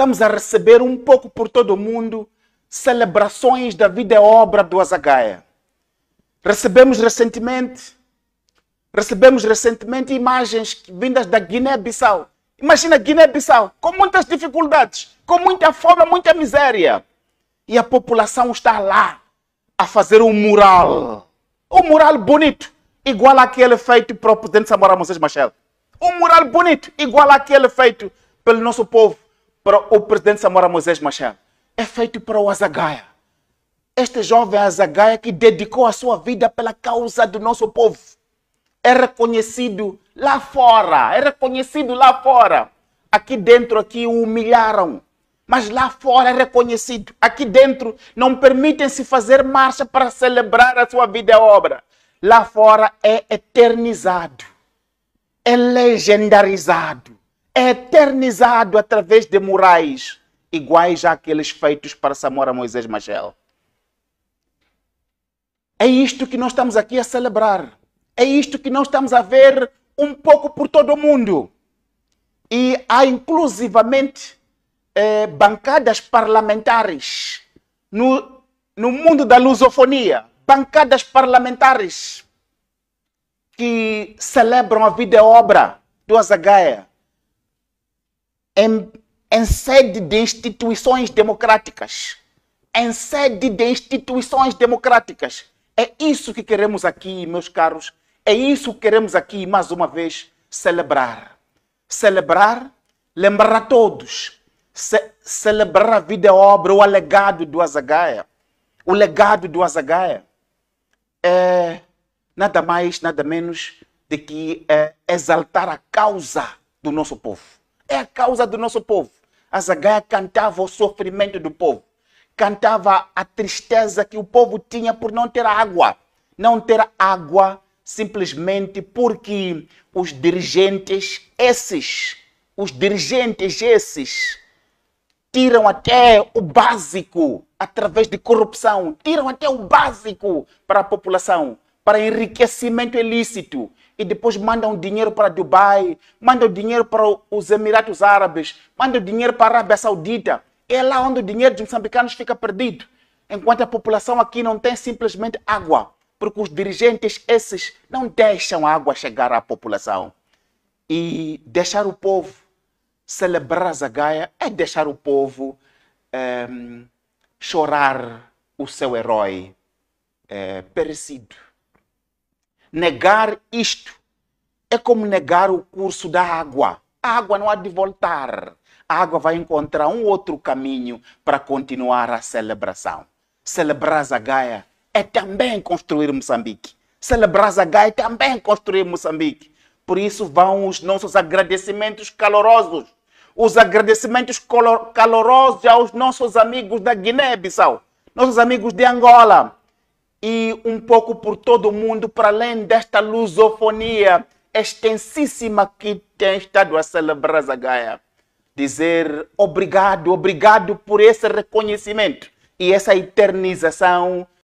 Estamos a receber um pouco por todo o mundo celebrações da vida e obra do Azagaia. Recebemos recentemente, recebemos recentemente imagens vindas da Guiné-Bissau. Imagina Guiné-Bissau, com muitas dificuldades, com muita fome, muita miséria. E a população está lá a fazer um mural. Um mural bonito, igual àquele feito o presidente Samora Moisés Machado. Um mural bonito, igual àquele feito pelo nosso povo para o presidente Samora Moisés Machado, é feito para o Azagaia. Este jovem Azagaia que dedicou a sua vida pela causa do nosso povo. É reconhecido lá fora, é reconhecido lá fora. Aqui dentro aqui o humilharam, mas lá fora é reconhecido. Aqui dentro não permitem-se fazer marcha para celebrar a sua vida e obra. Lá fora é eternizado, é legendarizado é eternizado através de murais iguais àqueles feitos para Samora Moisés Magel. É isto que nós estamos aqui a celebrar. É isto que nós estamos a ver um pouco por todo o mundo. E há inclusivamente eh, bancadas parlamentares no, no mundo da lusofonia bancadas parlamentares que celebram a vida e a obra do Azagaia em, em sede de instituições democráticas. Em sede de instituições democráticas. É isso que queremos aqui, meus caros. É isso que queremos aqui, mais uma vez, celebrar. Celebrar, lembrar a todos. Ce celebrar a vida, a obra, o legado do Azagaia. O legado do Azagaia é nada mais, nada menos de que é, exaltar a causa do nosso povo é a causa do nosso povo. A Azagaia cantava o sofrimento do povo, cantava a tristeza que o povo tinha por não ter água. Não ter água simplesmente porque os dirigentes, esses, os dirigentes, esses, tiram até o básico através de corrupção, tiram até o básico para a população, para enriquecimento ilícito e depois mandam dinheiro para Dubai, mandam dinheiro para os Emirados Árabes, mandam dinheiro para a Arábia Saudita. É lá onde o dinheiro dos moçambicanos fica perdido. Enquanto a população aqui não tem simplesmente água, porque os dirigentes esses não deixam a água chegar à população. E deixar o povo celebrar Zagaia é deixar o povo ehm, chorar o seu herói é, perecido. Negar isto é como negar o curso da água. A água não há de voltar. A água vai encontrar um outro caminho para continuar a celebração. Celebrar Zagaia é também construir Moçambique. Celebrar Zagaia é também construir Moçambique. Por isso vão os nossos agradecimentos calorosos, os agradecimentos calorosos aos nossos amigos da Guiné-Bissau, nossos amigos de Angola, e um pouco por todo o mundo, para além desta lusofonia extensíssima que tem estado a celebrar Zagaia. Dizer obrigado, obrigado por esse reconhecimento e essa eternização